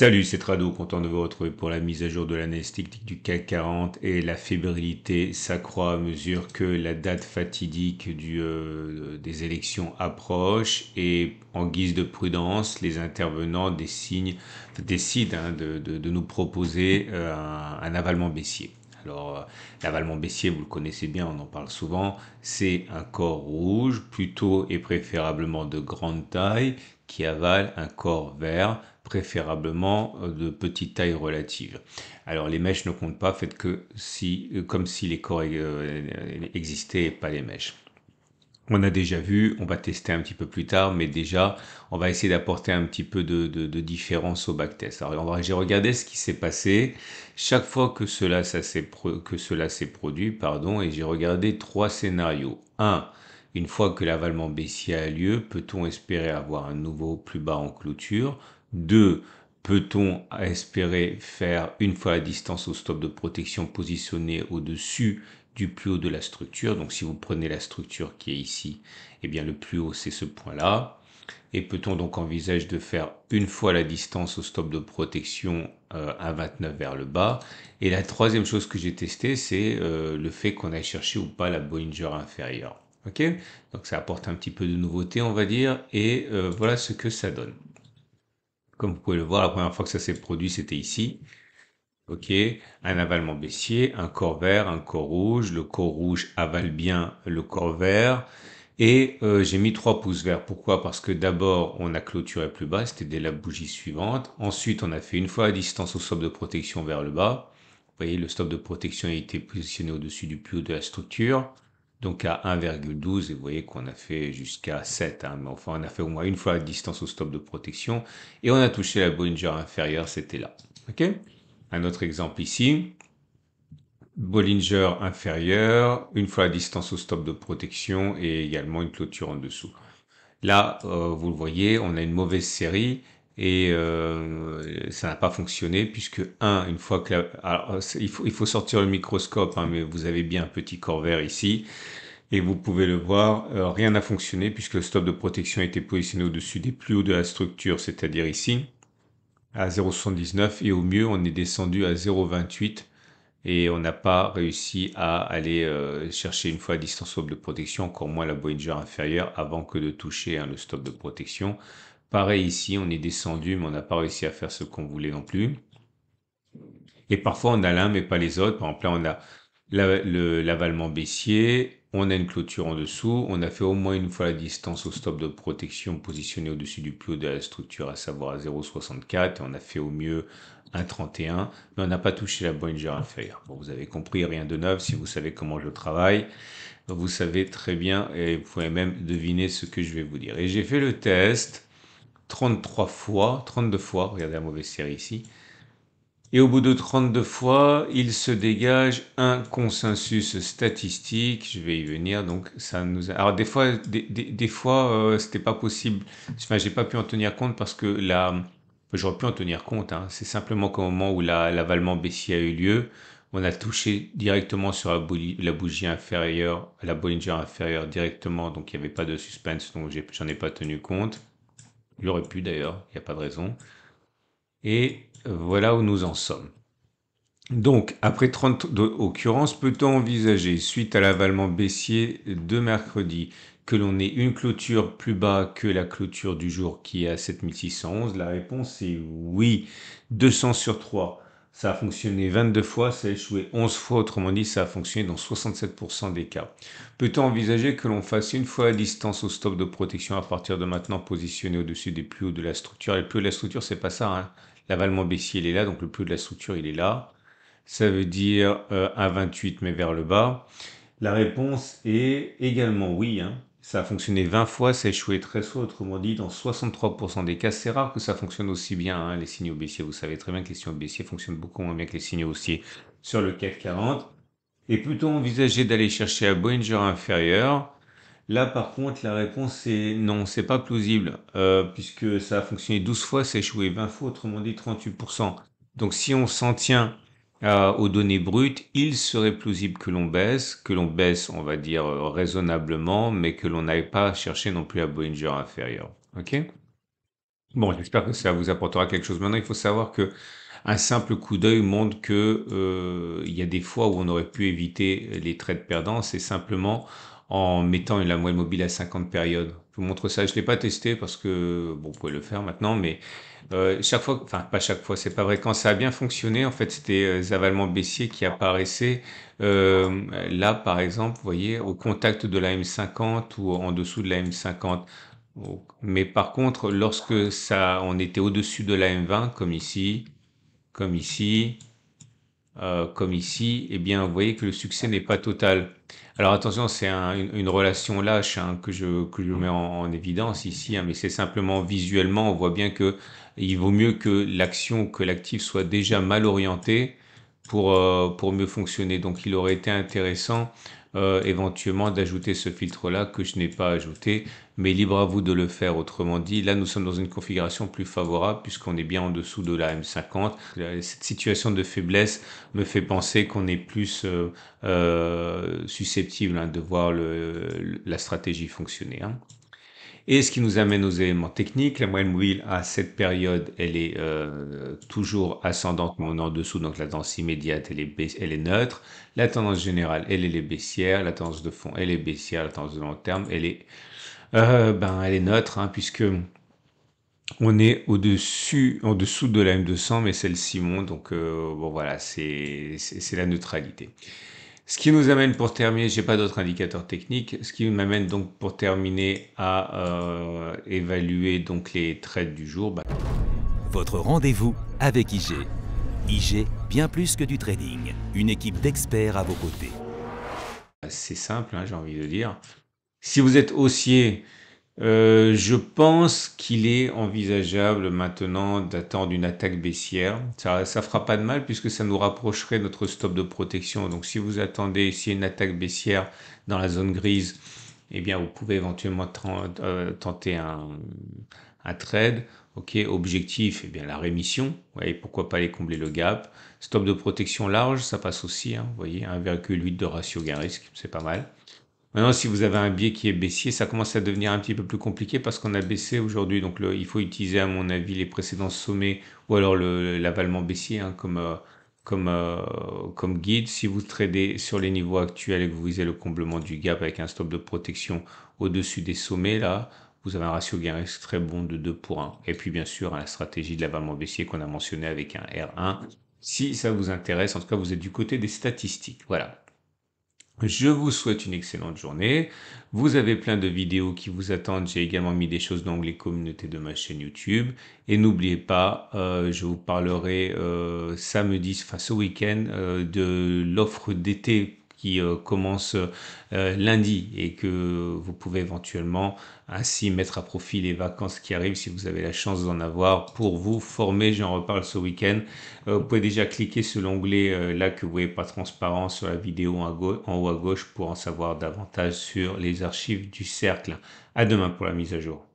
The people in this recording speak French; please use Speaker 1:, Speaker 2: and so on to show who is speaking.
Speaker 1: Salut, c'est Trado, content de vous retrouver pour la mise à jour de l'analyse du CAC 40 et la fébrilité s'accroît à mesure que la date fatidique euh, des élections approche et en guise de prudence, les intervenants décident hein, de, nous proposer euh, un, un avalement baissier. Alors, euh, l'avalement baissier, vous le connaissez bien, on en parle souvent, c'est un corps rouge, plutôt et préférablement de grande taille, qui avale un corps vert, préférablement euh, de petite taille relative. Alors les mèches ne comptent pas, faites que si, euh, comme si les corps euh, existaient et pas les mèches. On a déjà vu, on va tester un petit peu plus tard, mais déjà, on va essayer d'apporter un petit peu de, différence au backtest. Alors, j'ai regardé ce qui s'est passé chaque fois que cela, que cela s'est produit, pardon, et j'ai regardé trois scénarios. Un, une fois que l'avalement baissier a lieu, peut-on espérer avoir un nouveau plus bas en clôture deux, peut-on espérer faire une fois la distance au stop de protection positionné au-dessus du plus haut de la structure Donc si vous prenez la structure qui est ici, eh bien le plus haut c'est ce point-là. Et peut-on donc envisager de faire une fois la distance au stop de protection euh, à 29 vers le bas Et la troisième chose que j'ai testée, c'est euh, le fait qu'on aille cherché ou pas la Bollinger inférieure. Ok Donc ça apporte un petit peu de nouveauté, on va dire, et euh, voilà ce que ça donne. Comme vous pouvez le voir, la première fois que ça s'est produit, c'était ici. OK Un avalement baissier, un corps vert, un corps rouge. Le corps rouge avale bien le corps vert. Et euh, j'ai mis 3 pouces verts. Pourquoi Parce que d'abord, on a clôturé plus bas, c'était dès la bougie suivante. Ensuite, on a fait une fois à distance au stop de protection vers le bas. Vous voyez, le stop de protection a été positionné au-dessus du plus haut de la structure. Donc à 1,12, et vous voyez qu'on a fait jusqu'à 7, hein, mais enfin on a fait au moins une fois la distance au stop de protection, et on a touché la Bollinger inférieure, c'était là. ok Un autre exemple ici, Bollinger inférieur, une fois la distance au stop de protection, et également une clôture en dessous. Là, euh, vous le voyez, on a une mauvaise série, et euh, ça n'a pas fonctionné puisque, un, une fois que... alors, il, faut, sortir le microscope, hein, mais vous avez bien un petit corps vert ici. Et vous pouvez le voir, euh, rien n'a fonctionné puisque le stop de protection a été positionné au-dessus des plus hauts de la structure, c'est-à-dire ici, à 0,79 et au mieux, on est descendu à 0,28 et on n'a pas réussi à aller euh, chercher une fois la distance stop de protection, encore moins la Boinger inférieure, avant que de toucher hein, le stop de protection. Pareil ici, on est descendu, mais on n'a pas réussi à faire ce qu'on voulait non plus. Et parfois, on a l'un, mais pas les autres. Par exemple, là, on a l'avalement baissier, on a une clôture en dessous, on a fait au moins une fois la distance au stop de protection positionné au-dessus du plus haut de la structure, à savoir à 0,64, et on a fait au mieux 1.31. 31, mais on n'a pas touché la Bollinger inférieure. Bon, vous avez compris, rien de neuf, si vous savez comment je travaille, vous savez très bien, et vous pouvez même deviner ce que je vais vous dire. Et j'ai fait le test, 33 fois, 32 fois, regardez la mauvaise série ici, et au bout de 32 fois, il se dégage un consensus statistique. Je vais y venir. Donc, ça nous. Alors, des fois, des, des, fois, euh, c'était pas possible. Enfin, j'ai pas pu en tenir compte parce que là, j'aurais pu en tenir compte. Hein. C'est simplement qu'au moment où l'avalement baissier a eu lieu, on a touché directement sur la, bougie, la bougie inférieure, la Bollinger inférieure directement. Donc, il n'y avait pas de suspense. Donc, j'en ai, ai pas tenu compte. Il aurait pu d'ailleurs, il n'y a pas de raison. Et voilà où nous en sommes. Donc, après 30 occurrences, peut-on envisager, suite à l'avalement baissier de mercredi, que l'on ait une clôture plus bas que la clôture du jour qui est à 7611 La réponse est oui. 200 sur 3 ça a fonctionné 22 fois, ça a échoué 11 fois, autrement dit, ça a fonctionné dans 67% des cas. Peut-on envisager que l'on fasse une fois à distance au stop de protection à partir de maintenant positionné au-dessus des plus hauts de la structure Et le plus haut de la structure, c'est pas ça. Hein. L'avalement baissier, il est là, donc le plus haut de la structure, il est là. Ça veut dire euh, à 28, mais vers le bas. La réponse est également oui. Hein. Ça a fonctionné 20 fois, ça a échoué 13 fois. Autrement dit, dans 63% des cas, c'est rare que ça fonctionne aussi bien, hein, les signaux baissiers. Vous savez très bien que les signaux baissiers fonctionnent beaucoup moins bien que les signaux haussiers sur le CAC 40. Et plutôt envisager d'aller chercher à Bollinger inférieur. Là, par contre, la réponse est non, c'est pas plausible, euh, puisque ça a fonctionné 12 fois, ça a échoué 20 fois, autrement dit 38%. Donc, si on s'en tient euh, aux données brutes, il serait plausible que l'on baisse, que l'on baisse, on va dire, euh, raisonnablement, mais que l'on n'aille pas chercher non plus à Bollinger inférieur. OK Bon, j'espère que ça vous apportera quelque chose. Maintenant, il faut savoir que un simple coup d'œil montre que euh, il y a des fois où on aurait pu éviter les de perdants, c'est simplement en mettant une la moelle mobile à 50 périodes montre ça. Je ne l'ai pas testé parce que, bon, vous pouvez le faire maintenant, mais euh, chaque fois, enfin, pas chaque fois, c'est pas vrai. Quand ça a bien fonctionné, en fait, c'était euh, Zavalement baissiers qui apparaissait euh, là, par exemple, vous voyez, au contact de la M50 ou en dessous de la M50. Mais par contre, lorsque ça, on était au-dessus de la M20, comme ici, comme ici, euh, comme ici, eh bien, vous voyez que le succès n'est pas total. Alors attention, c'est une, relation lâche hein, que, je, que je mets en, évidence ici, hein, mais c'est simplement visuellement, on voit bien que il vaut mieux que l'action, que l'actif soit déjà mal orienté pour, euh, pour mieux fonctionner. Donc il aurait été intéressant euh, éventuellement d'ajouter ce filtre-là que je n'ai pas ajouté, mais libre à vous de le faire. Autrement dit, là nous sommes dans une configuration plus favorable puisqu'on est bien en dessous de la M50. Euh, cette situation de faiblesse me fait penser qu'on est plus susceptible hein, de voir la stratégie fonctionner. Hein. Et ce qui nous amène aux éléments techniques, la moyenne mobile à cette période, elle est euh, toujours ascendante, mais on est en dessous, donc la tendance immédiate, elle est, elle est neutre. La tendance générale, elle, est baissière. La tendance de fond, elle est baissière. La tendance de long terme, elle est, euh, ben, elle est neutre, hein, puisque on est au-dessus, en dessous de la M200, mais celle-ci monte, donc euh, bon voilà, c'est la neutralité. Ce qui nous amène pour terminer, j'ai pas d'autres indicateurs techniques, ce qui m'amène donc pour terminer à euh, évaluer donc les trades du jour. Bah. Votre rendez-vous avec IG. IG, bien plus que du trading, une équipe d'experts à vos côtés. C'est simple, hein, j'ai envie de dire. Si vous êtes haussier, euh, je pense qu'il est envisageable maintenant d'attendre une attaque baissière. Ça ne fera pas de mal puisque ça nous rapprocherait notre stop de protection. Donc si vous attendez, ici une attaque baissière dans la zone grise, eh bien vous pouvez éventuellement euh, tenter un, trade. Ok, objectif, eh bien la rémission. Ouais, pourquoi pas aller combler le gap. Stop de protection large, ça passe aussi. Hein. vous voyez, 1,8 de ratio gain risque, c'est pas mal. Maintenant, si vous avez un biais qui est baissier, ça commence à devenir un petit peu plus compliqué parce qu'on a baissé aujourd'hui. Donc, il faut utiliser, à mon avis, les précédents sommets ou alors l'avalement baissier hein, euh, euh, comme, guide. Si vous tradez sur les niveaux actuels et que vous visez le comblement du gap avec un stop de protection au-dessus des sommets, là, vous avez un ratio gain-risque très bon de 2 pour 1. Et puis, bien sûr, la stratégie de l'avalement baissier qu'on a mentionné avec un R1. Si ça vous intéresse, en tout cas, vous êtes du côté des statistiques. Voilà. Je vous souhaite une excellente journée. Vous avez plein de vidéos qui vous attendent. J'ai également mis des choses dans les communautés de ma chaîne YouTube. Et n'oubliez pas, euh, je vous parlerai euh, samedi, enfin ce week-end, euh, de l'offre d'été qui euh, commence euh, lundi et que vous pouvez éventuellement ainsi mettre à profit les vacances qui arrivent si vous avez la chance d'en avoir pour vous former. J'en reparle ce week-end. Euh, vous pouvez déjà cliquer sur l'onglet là que vous voyez pas transparent sur la vidéo en haut à gauche pour en savoir davantage sur les archives du cercle. À demain pour la mise à jour.